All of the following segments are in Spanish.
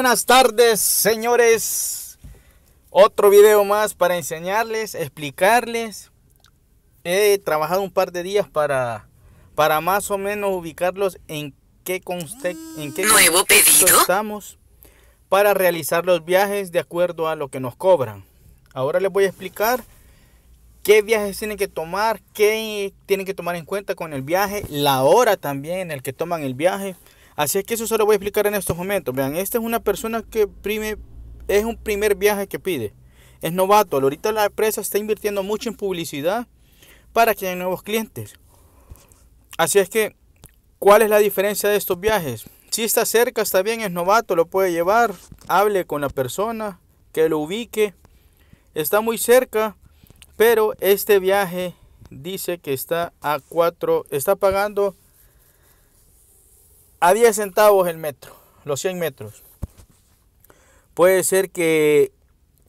Buenas tardes, señores. Otro video más para enseñarles, explicarles. He trabajado un par de días para, para más o menos ubicarlos en qué, contexto en qué estamos para realizar los viajes de acuerdo a lo que nos cobran. Ahora les voy a explicar qué viajes tienen que tomar, qué tienen que tomar en cuenta con el viaje, la hora también en el que toman el viaje Así es que eso se lo voy a explicar en estos momentos. Vean, esta es una persona que prime, es un primer viaje que pide. Es novato. Ahorita la empresa está invirtiendo mucho en publicidad para que haya nuevos clientes. Así es que, ¿cuál es la diferencia de estos viajes? Si está cerca, está bien, es novato, lo puede llevar, hable con la persona, que lo ubique. Está muy cerca, pero este viaje dice que está a 4, está pagando a 10 centavos el metro, los 100 metros. Puede ser que,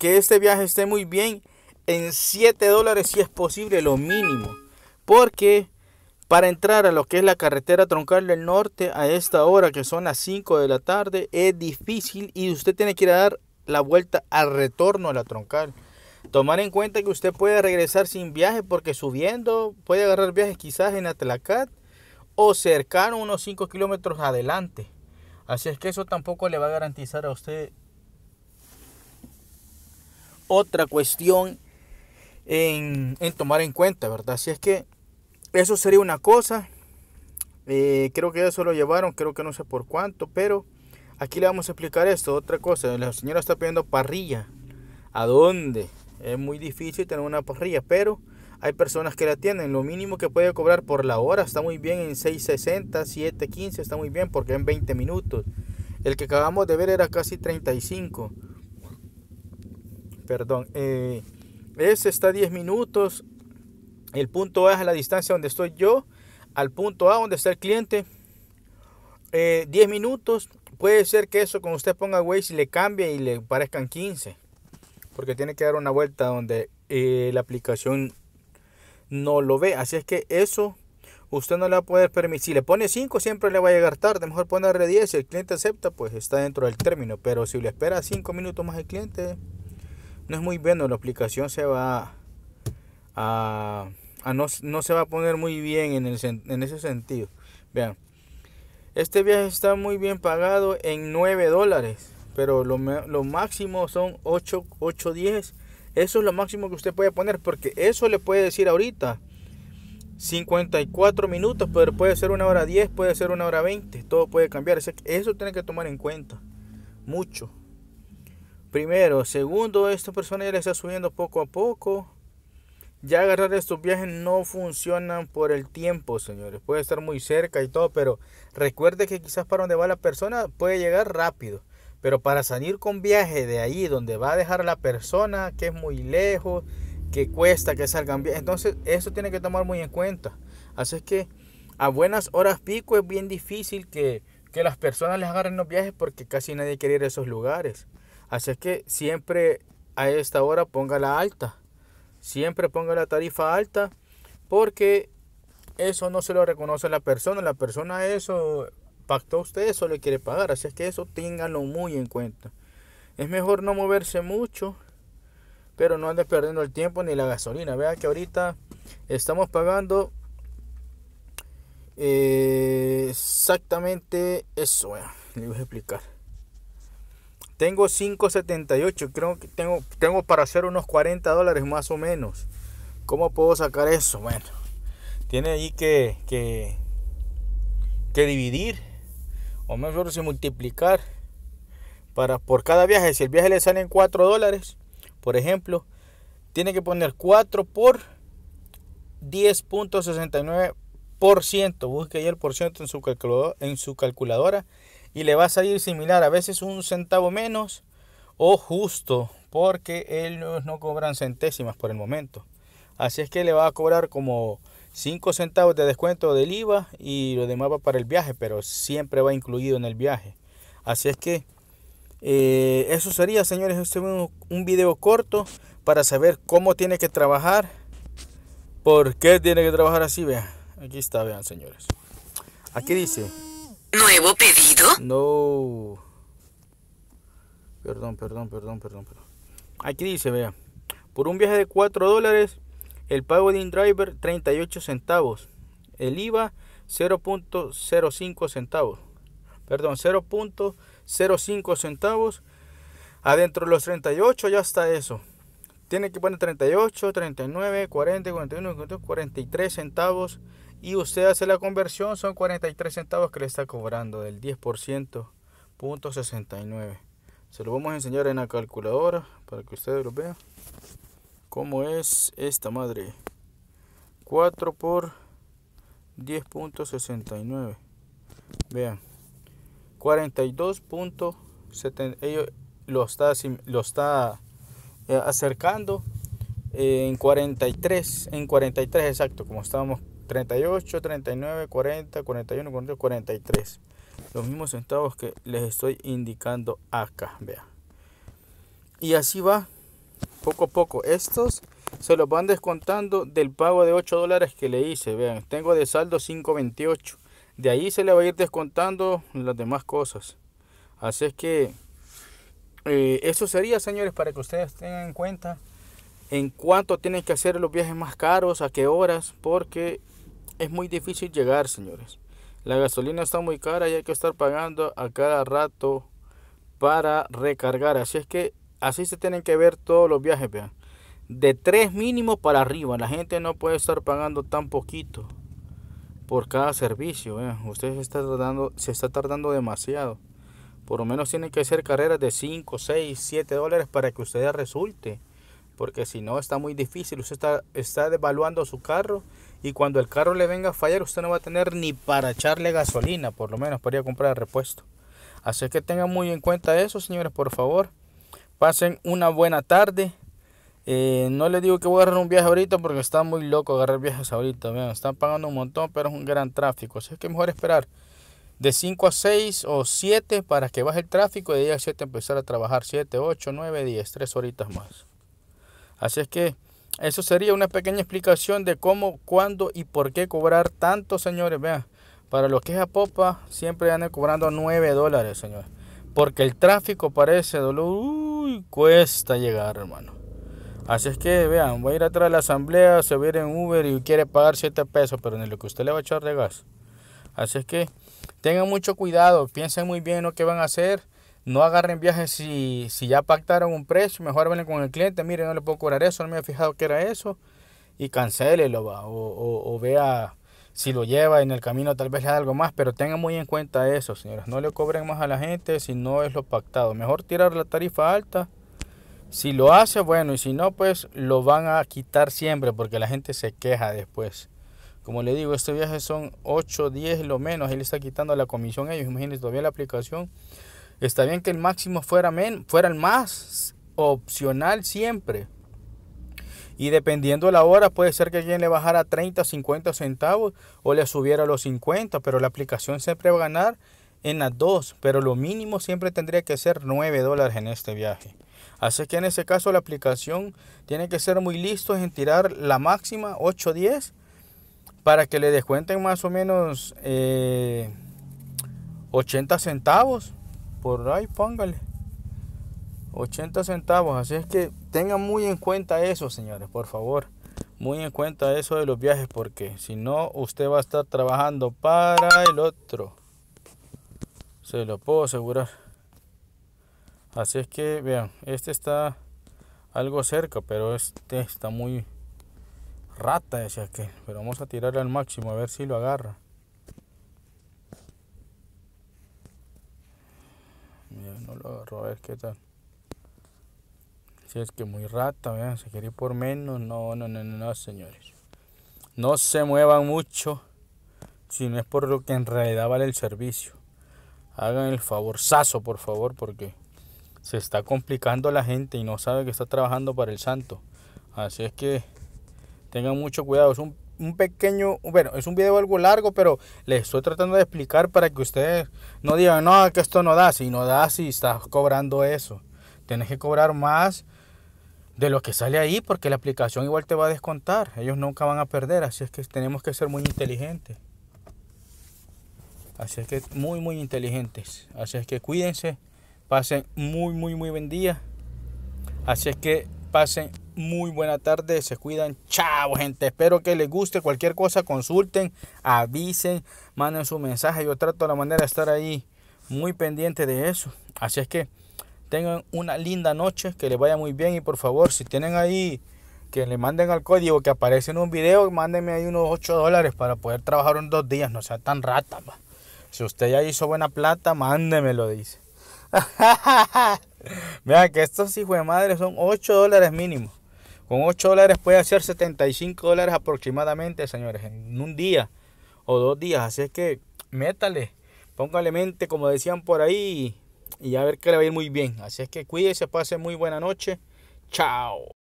este viaje esté muy bien en 7 dólares si es posible, lo mínimo. Porque para entrar a lo que es la carretera troncal del norte a esta hora, que son las 5 de la tarde, es difícil y usted tiene que ir a dar la vuelta al retorno a la troncal. Tomar en cuenta que usted puede regresar sin viaje porque subiendo puede agarrar viajes quizás en Atlacat o cercano unos 5 kilómetros adelante. Así es que eso tampoco le va a garantizar a usted. Otra cuestión en, tomar en cuenta, ¿verdad? Así es que eso sería una cosa. Eh, creo que eso lo llevaron, creo que no sé por cuánto, pero aquí le vamos a explicar esto. Otra cosa, la señora está pidiendo parrilla. ¿A dónde? Es muy difícil tener una parrilla, pero hay personas que la tienen, lo mínimo que puede cobrar por la hora está muy bien en 6.60, 7.15 está muy bien porque en 20 minutos. El que acabamos de ver era casi 35. Perdón. Eh, ese está 10 minutos. El punto A es la distancia donde estoy yo. Al punto A donde está el cliente. 10 eh, minutos. Puede ser que eso cuando usted ponga Waze le cambie y le parezcan 15. Porque tiene que dar una vuelta donde eh, la aplicación no lo ve. Así es que eso usted no le va a poder permitir. Si le pone 5, siempre le va a llegar tarde. Mejor ponerle 10. Si el cliente acepta, pues está dentro del término. Pero si le espera 5 minutos más el cliente, no es muy bueno. La aplicación se va a, no, se va a poner muy bien en, el, en ese sentido. Vean, este viaje está muy bien pagado en 9 dólares. Pero lo, máximo son 8, 8, 10 eso es lo máximo que usted puede poner, porque eso le puede decir ahorita 54 minutos, pero puede ser una hora 10, puede ser una hora 20, todo puede cambiar. Eso tiene que tomar en cuenta mucho. Primero, segundo, esta persona ya le está subiendo poco a poco. Ya agarrar estos viajes no funcionan por el tiempo, señores. Puede estar muy cerca y todo, pero recuerde que quizás para donde va la persona puede llegar rápido. Pero para salir con viaje de ahí donde va a dejar la persona, que es muy lejos, que cuesta que salgan viajes, entonces eso tiene que tomar muy en cuenta. Así es que a buenas horas pico es bien difícil que, las personas les agarren los viajes porque casi nadie quiere ir a esos lugares. Así es que siempre a esta hora ponga la alta. Siempre ponga la tarifa alta porque eso no se lo reconoce la persona. La persona eso pacto a usted, eso le quiere pagar. Así es que eso ténganlo muy en cuenta. Es mejor no moverse mucho, pero no ande perdiendo el tiempo ni la gasolina. Vea que ahorita estamos pagando eh, exactamente eso. le voy a explicar. Tengo 5.78, creo que tengo, tengo para hacer unos 40 dólares más o menos. ¿Cómo puedo sacar eso? Bueno, tiene ahí que, que, que dividir o mejor si multiplicar para, por cada viaje, si el viaje le salen 4 dólares, por ejemplo, tiene que poner 4 por 10.69%. Busque ahí el por ciento en su, calculadora, en su calculadora y le va a salir similar, a veces un centavo menos o justo, porque ellos no cobran centésimas por el momento. Así es que le va a cobrar como 5 centavos de descuento del IVA y lo demás va para el viaje, pero siempre va incluido en el viaje. Así es que eh, eso sería, señores, este un, un video corto para saber cómo tiene que trabajar, por qué tiene que trabajar así, vean. Aquí está, vean, señores. Aquí dice. ¿Nuevo pedido? No. Perdón, perdón, perdón, perdón, perdón. Aquí dice, vean. Por un viaje de 4 dólares el pago de InDriver 38 centavos. El IVA 0.05 centavos. Perdón, 0.05 centavos. Adentro de los 38 ya está eso. Tiene que poner 38, 39, 40, 41, 43 centavos. Y usted hace la conversión, son 43 centavos que le está cobrando del 10%, punto 69. Se lo vamos a enseñar en la calculadora para que ustedes lo vean. ¿Cómo es esta madre? 4 por 10.69. Vean. 42.70. Ellos lo está, lo está eh, acercando en 43. En 43 exacto. Como estábamos. 38, 39, 40, 41, 43. Los mismos centavos que les estoy indicando acá. Vean. Y así va poco a poco. Estos se los van descontando del pago de 8 dólares que le hice. Vean, tengo de saldo 5.28. De ahí se le va a ir descontando las demás cosas. Así es que eh, eso sería, señores, para que ustedes tengan en cuenta en cuánto tienen que hacer los viajes más caros, a qué horas, porque es muy difícil llegar, señores. La gasolina está muy cara y hay que estar pagando a cada rato para recargar. Así es que así se tienen que ver todos los viajes, vean. De tres mínimos para arriba. La gente no puede estar pagando tan poquito por cada servicio. Vean. Usted se está, tardando, se está tardando demasiado. Por lo menos tienen que ser carreras de 5, 6, 7 dólares para que usted resulte. Porque si no, está muy difícil. Usted está, está devaluando su carro. Y cuando el carro le venga a fallar, usted no va a tener ni para echarle gasolina, por lo menos para comprar repuesto. Así que tengan muy en cuenta eso, señores, por favor. Pasen una buena tarde. Eh, no les digo que voy a agarrar un viaje ahorita porque está muy loco agarrar viajes ahorita. Vean, están pagando un montón, pero es un gran tráfico. Así que mejor esperar de 5 a 6 o 7 para que baje el tráfico y de día a 7 empezar a trabajar 7, 8, 9, 10, 3 horitas más. Así es que eso sería una pequeña explicación de cómo, cuándo y por qué cobrar tanto, señores. Vean, para los que es a popa, siempre andan cobrando 9 dólares, señores. Porque el tráfico parece dolor cuesta llegar, hermano. Así es que, vean, va a ir atrás de la asamblea, se va en Uber y quiere pagar 7 pesos, pero ni lo que usted le va a echar de gas. Así es que tengan mucho cuidado, piensen muy bien lo que van a hacer. No agarren viajes si, si ya pactaron un precio, mejor hablen con el cliente, miren, no le puedo curar eso, no me había fijado que era eso, y cancélelo, va, o, o vea si lo lleva en el camino tal vez le algo más, pero tenga muy en cuenta eso, señores. No le cobren más a la gente si no es lo pactado. Mejor tirar la tarifa alta. Si lo hace, bueno, y si no, pues lo van a quitar siempre porque la gente se queja después. Como le digo, este viaje son 8, 10 lo menos. Él está quitando la comisión a ellos. Imagínense, todavía la aplicación. Está bien que el máximo fuera, men, fuera el más opcional siempre. Y dependiendo de la hora, puede ser que alguien le bajara 30, 50 centavos o le subiera los 50, pero la aplicación siempre va a ganar en las dos, pero lo mínimo siempre tendría que ser 9 dólares en este viaje. Así que en ese caso la aplicación tiene que ser muy listo en tirar la máxima 8 10. para que le descuenten más o menos 80 eh, centavos. Por ahí póngale. 80 centavos. Así es que tengan muy en cuenta eso, señores, por favor. Muy en cuenta eso de los viajes, porque si no, usted va a estar trabajando para el otro. Se lo puedo asegurar. Así es que, vean, este está algo cerca, pero este está muy rata, decía que. Pero vamos a tirarle al máximo, a ver si lo agarra. Mira, no lo agarro, a ver qué tal. Si es que muy rata, vean, se quiere ir por menos. No, no, no, no, señores. No se muevan mucho si no es por lo que en realidad vale el servicio. Hagan el favor, sazo por favor, porque se está complicando la gente y no sabe que está trabajando para el santo. Así es que tengan mucho cuidado. Es un, un pequeño, bueno, es un video algo largo, pero les estoy tratando de explicar para que ustedes no digan, no, que esto no da. Si no da, si estás cobrando eso. Tienes que cobrar más de lo que sale ahí, porque la aplicación igual te va a descontar. Ellos nunca van a perder, así es que tenemos que ser muy inteligentes. Así es que muy, muy inteligentes. Así es que cuídense, pasen muy, muy, muy buen día. Así es que pasen muy buena tarde, se cuidan. Chao, gente. Espero que les guste cualquier cosa, consulten, avisen, manden su mensaje. Yo trato de la manera de estar ahí muy pendiente de eso. Así es que Tengan una linda noche, que les vaya muy bien y por favor, si tienen ahí que le manden al código que aparece en un video, mándenme ahí unos 8 dólares para poder trabajar en dos días, no sea tan rata. Si usted ya hizo buena plata, lo dice. Vean que estos hijos de madre son 8 dólares mínimo. Con 8 dólares puede hacer 75 dólares aproximadamente, señores, en un día o dos días. Así es que métale, póngale mente, como decían por ahí, y a ver que le va a ir muy bien. Así es que Se pase muy buena noche. Chao.